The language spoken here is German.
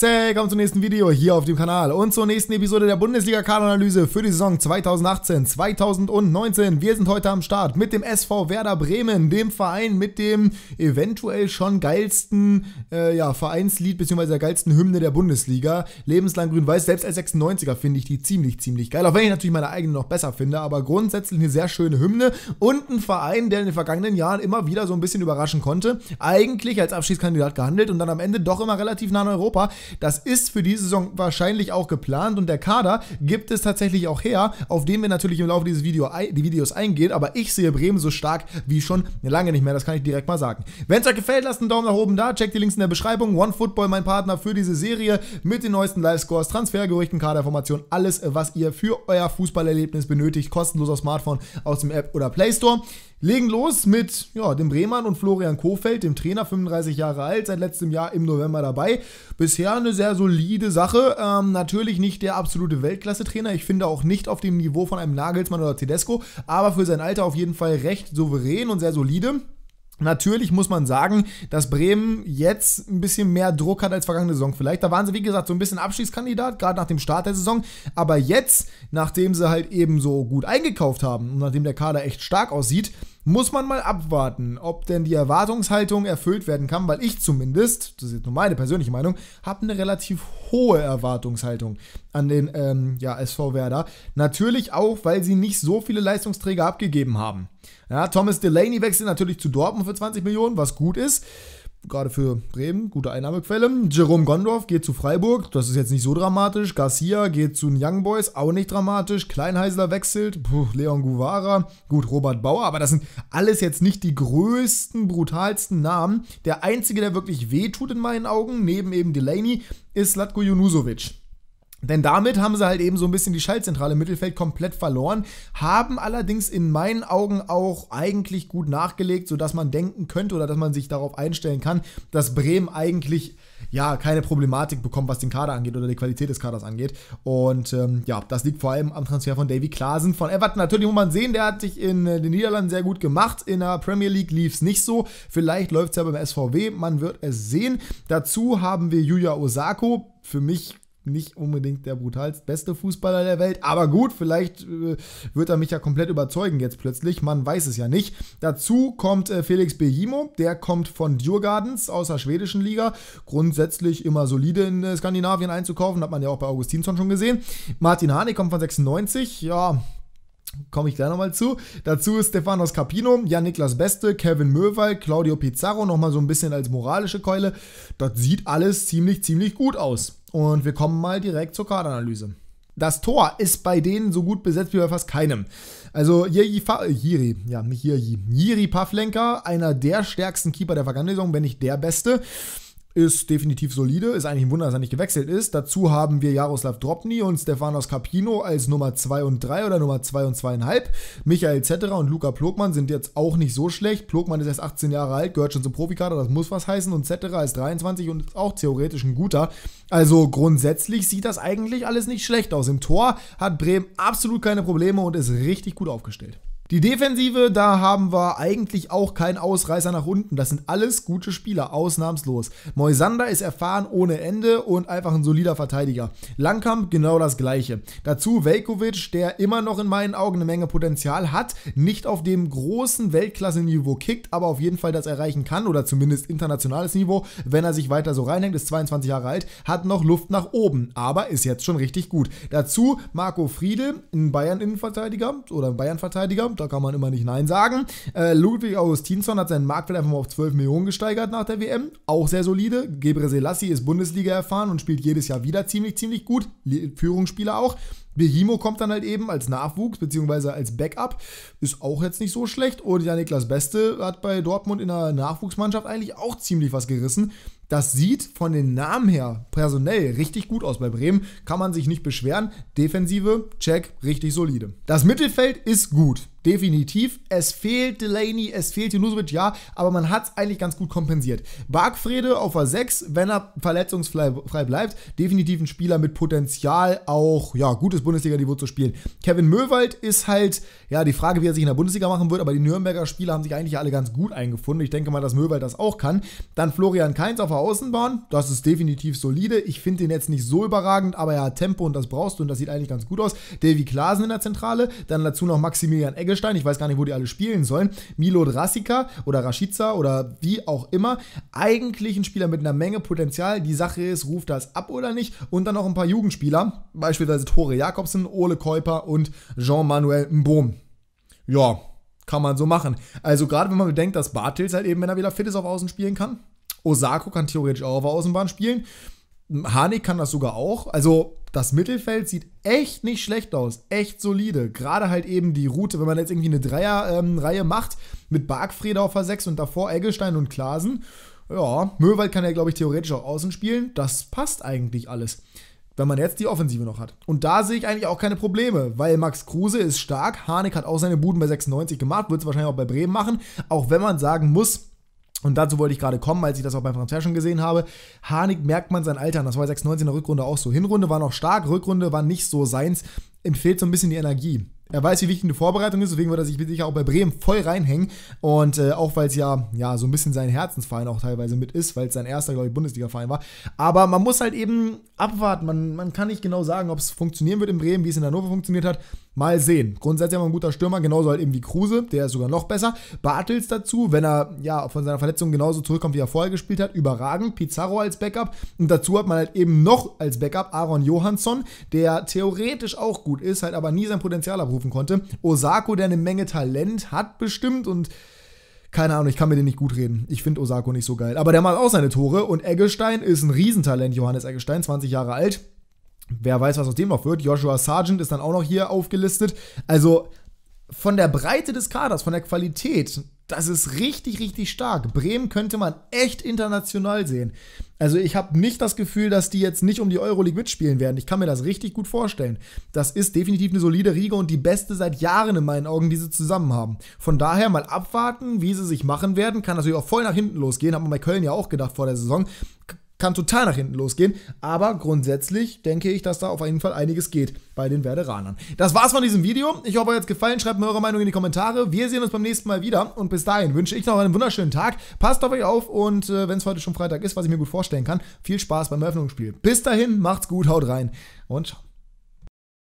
Willkommen zum nächsten Video hier auf dem Kanal und zur nächsten Episode der Bundesliga-Kaderanalyse für die Saison 2018-2019. Wir sind heute am Start mit dem SV Werder Bremen, dem Verein mit dem eventuell schon geilsten äh, ja, Vereinslied bzw. der geilsten Hymne der Bundesliga. Lebenslang grün-weiß, selbst als 96er finde ich die ziemlich, ziemlich geil. Auch wenn ich natürlich meine eigene noch besser finde, aber grundsätzlich eine sehr schöne Hymne und ein Verein, der in den vergangenen Jahren immer wieder so ein bisschen überraschen konnte. Eigentlich als Abschiedskandidat gehandelt und dann am Ende doch immer relativ nah an Europa. Das ist für diese Saison wahrscheinlich auch geplant und der Kader gibt es tatsächlich auch her, auf den wir natürlich im Laufe dieses Video, die Videos eingehen, aber ich sehe Bremen so stark wie schon lange nicht mehr, das kann ich direkt mal sagen. Wenn es euch gefällt, lasst einen Daumen nach oben da, checkt die Links in der Beschreibung, OneFootball, mein Partner für diese Serie, mit den neuesten Live-Scores, Transfergerüchten, Kaderinformationen, alles, was ihr für euer Fußballerlebnis benötigt, kostenlos auf Smartphone aus dem App oder Play Store. Legen los mit ja, dem Bremern und Florian Kofeld, dem Trainer, 35 Jahre alt, seit letztem Jahr im November dabei. Bisher eine sehr solide Sache. Ähm, natürlich nicht der absolute Weltklasse-Trainer. Ich finde auch nicht auf dem Niveau von einem Nagelsmann oder Tedesco, aber für sein Alter auf jeden Fall recht souverän und sehr solide. Natürlich muss man sagen, dass Bremen jetzt ein bisschen mehr Druck hat als vergangene Saison vielleicht. Da waren sie, wie gesagt, so ein bisschen Abstiegskandidat, gerade nach dem Start der Saison. Aber jetzt, nachdem sie halt eben so gut eingekauft haben und nachdem der Kader echt stark aussieht, muss man mal abwarten, ob denn die Erwartungshaltung erfüllt werden kann, weil ich zumindest, das ist jetzt nur meine persönliche Meinung, habe eine relativ hohe Erwartungshaltung an den ähm, ja, SV Werder. Natürlich auch, weil sie nicht so viele Leistungsträger abgegeben haben. Ja, Thomas Delaney wechselt natürlich zu Dortmund für 20 Millionen, was gut ist gerade für Bremen, gute Einnahmequelle. Jerome Gondorf geht zu Freiburg, das ist jetzt nicht so dramatisch. Garcia geht zu den Young Boys, auch nicht dramatisch. Kleinheisler wechselt, Puh, Leon Guevara, gut, Robert Bauer, aber das sind alles jetzt nicht die größten, brutalsten Namen. Der einzige, der wirklich wehtut in meinen Augen, neben eben Delaney, ist Latko Junusovic. Denn damit haben sie halt eben so ein bisschen die Schaltzentrale im Mittelfeld komplett verloren, haben allerdings in meinen Augen auch eigentlich gut nachgelegt, sodass man denken könnte oder dass man sich darauf einstellen kann, dass Bremen eigentlich ja keine Problematik bekommt, was den Kader angeht oder die Qualität des Kaders angeht. Und ähm, ja, das liegt vor allem am Transfer von Davy Klaasen von Everton. Natürlich muss man sehen, der hat sich in äh, den Niederlanden sehr gut gemacht. In der Premier League lief es nicht so. Vielleicht läuft es ja beim SVW, man wird es sehen. Dazu haben wir Yuya Osako. Für mich nicht unbedingt der brutalst beste Fußballer der Welt, aber gut, vielleicht äh, wird er mich ja komplett überzeugen jetzt plötzlich, man weiß es ja nicht. Dazu kommt äh, Felix Behimo. der kommt von Djurgardens aus der schwedischen Liga, grundsätzlich immer solide in äh, Skandinavien einzukaufen, hat man ja auch bei Augustinsson schon gesehen. Martin Hane kommt von 96, ja, Komme ich da nochmal zu. Dazu ist Stefanos Capino, Jan-Niklas Beste, Kevin Möwald, Claudio Pizarro nochmal so ein bisschen als moralische Keule. Das sieht alles ziemlich, ziemlich gut aus. Und wir kommen mal direkt zur Kartanalyse. Das Tor ist bei denen so gut besetzt wie bei fast keinem. Also Jiri, äh, Jiri ja, nicht Jiri. Jiri Pavlenka, einer der stärksten Keeper der vergangenen Saison, wenn nicht der beste ist definitiv solide. Ist eigentlich ein Wunder, dass er nicht gewechselt ist. Dazu haben wir Jaroslav Dropny und Stefanos Capino als Nummer 2 und 3 oder Nummer 2 und 2,5. Michael Zetterer und Luca Plogmann sind jetzt auch nicht so schlecht. Plogmann ist erst 18 Jahre alt, gehört schon zum Profikader, das muss was heißen. Und Zetterer ist 23 und ist auch theoretisch ein guter. Also grundsätzlich sieht das eigentlich alles nicht schlecht aus. Im Tor hat Bremen absolut keine Probleme und ist richtig gut aufgestellt. Die Defensive, da haben wir eigentlich auch keinen Ausreißer nach unten. Das sind alles gute Spieler, ausnahmslos. Moisander ist erfahren ohne Ende und einfach ein solider Verteidiger. Langkamp genau das gleiche. Dazu Veljkovic, der immer noch in meinen Augen eine Menge Potenzial hat, nicht auf dem großen Weltklasse-Niveau kickt, aber auf jeden Fall das erreichen kann oder zumindest internationales Niveau, wenn er sich weiter so reinhängt, ist 22 Jahre alt, hat noch Luft nach oben, aber ist jetzt schon richtig gut. Dazu Marco Friedel, ein Bayern-Innenverteidiger oder ein Bayern-Verteidiger, da kann man immer nicht Nein sagen. Äh, Ludwig Augustinsson hat seinen Marktwert einfach mal auf 12 Millionen gesteigert nach der WM. Auch sehr solide. Gebre Selassie ist Bundesliga erfahren und spielt jedes Jahr wieder ziemlich, ziemlich gut. Führungsspieler auch. Behimo kommt dann halt eben als Nachwuchs bzw. als Backup. Ist auch jetzt nicht so schlecht. Und ja, Niklas Beste hat bei Dortmund in der Nachwuchsmannschaft eigentlich auch ziemlich was gerissen. Das sieht von den Namen her personell richtig gut aus bei Bremen. Kann man sich nicht beschweren. Defensive, check, richtig solide. Das Mittelfeld ist gut. Definitiv. Es fehlt Delaney, es fehlt Junusovic, ja, aber man hat es eigentlich ganz gut kompensiert. Bargfrede auf a 6, wenn er verletzungsfrei bleibt, definitiv ein Spieler mit Potenzial, auch ja, gutes Bundesliga-Niveau zu spielen. Kevin Möwald ist halt, ja, die Frage, wie er sich in der Bundesliga machen wird, aber die Nürnberger Spieler haben sich eigentlich alle ganz gut eingefunden. Ich denke mal, dass Möwald das auch kann. Dann Florian Kainz auf A8, Außenbahn, das ist definitiv solide. Ich finde den jetzt nicht so überragend, aber er hat Tempo und das brauchst du und das sieht eigentlich ganz gut aus. Davy Klaasen in der Zentrale, dann dazu noch Maximilian Eggestein, ich weiß gar nicht, wo die alle spielen sollen. Milo Drassica oder Rashica oder wie auch immer. Eigentlich ein Spieler mit einer Menge Potenzial. Die Sache ist, ruft das ab oder nicht? Und dann noch ein paar Jugendspieler, beispielsweise Tore Jakobsen, Ole Käuper und Jean-Manuel Mbom. Ja, kann man so machen. Also gerade wenn man bedenkt, dass Bartels halt eben, wenn er wieder fit ist, auf Außen spielen kann, Osako kann theoretisch auch auf der Außenbahn spielen. Hanek kann das sogar auch. Also das Mittelfeld sieht echt nicht schlecht aus, echt solide. Gerade halt eben die Route, wenn man jetzt irgendwie eine Dreierreihe ähm, macht, mit Bargfrede auf der 6 und davor Eggestein und Klasen. Ja, Möwald kann ja, glaube ich, theoretisch auch außen spielen. Das passt eigentlich alles, wenn man jetzt die Offensive noch hat. Und da sehe ich eigentlich auch keine Probleme, weil Max Kruse ist stark. Hanek hat auch seine Buden bei 96 gemacht, wird es wahrscheinlich auch bei Bremen machen. Auch wenn man sagen muss, und dazu wollte ich gerade kommen, als ich das auch beim Transfer schon gesehen habe. Hanik merkt man sein Altern. Das war 96 in der Rückrunde auch so. Hinrunde war noch stark, Rückrunde war nicht so seins. Ihm fehlt so ein bisschen die Energie. Er weiß, wie wichtig eine Vorbereitung ist, deswegen wird er sich sicher auch bei Bremen voll reinhängen. Und äh, auch weil es ja, ja so ein bisschen sein Herzensverein auch teilweise mit ist, weil es sein erster, glaube ich, Bundesliga-Verein war. Aber man muss halt eben abwarten. Man, man kann nicht genau sagen, ob es funktionieren wird in Bremen, wie es in Hannover funktioniert hat. Mal sehen. Grundsätzlich haben wir ein guter Stürmer, genauso halt eben wie Kruse, der ist sogar noch besser. Bartels dazu, wenn er ja von seiner Verletzung genauso zurückkommt, wie er vorher gespielt hat, überragend. Pizarro als Backup und dazu hat man halt eben noch als Backup Aaron Johansson, der theoretisch auch gut ist, halt aber nie sein Potenzial abrufen konnte. Osako, der eine Menge Talent hat bestimmt und keine Ahnung, ich kann mit dem nicht gut reden. Ich finde Osako nicht so geil. Aber der macht auch seine Tore und Eggestein ist ein Riesentalent, Johannes Eggestein, 20 Jahre alt Wer weiß, was aus dem noch wird. Joshua Sargent ist dann auch noch hier aufgelistet. Also von der Breite des Kaders, von der Qualität, das ist richtig, richtig stark. Bremen könnte man echt international sehen. Also ich habe nicht das Gefühl, dass die jetzt nicht um die Euroleague mitspielen werden. Ich kann mir das richtig gut vorstellen. Das ist definitiv eine solide Riege und die beste seit Jahren in meinen Augen, die sie zusammen haben. Von daher mal abwarten, wie sie sich machen werden. Kann natürlich auch voll nach hinten losgehen. Haben wir bei Köln ja auch gedacht vor der Saison kann total nach hinten losgehen. Aber grundsätzlich denke ich, dass da auf jeden Fall einiges geht bei den Werderanern. Das war's von diesem Video. Ich hoffe, euch hat's gefallen. Schreibt mir eure Meinung in die Kommentare. Wir sehen uns beim nächsten Mal wieder. Und bis dahin wünsche ich noch einen wunderschönen Tag. Passt auf euch auf und äh, wenn es heute schon Freitag ist, was ich mir gut vorstellen kann, viel Spaß beim Eröffnungsspiel. Bis dahin, macht's gut, haut rein und ciao.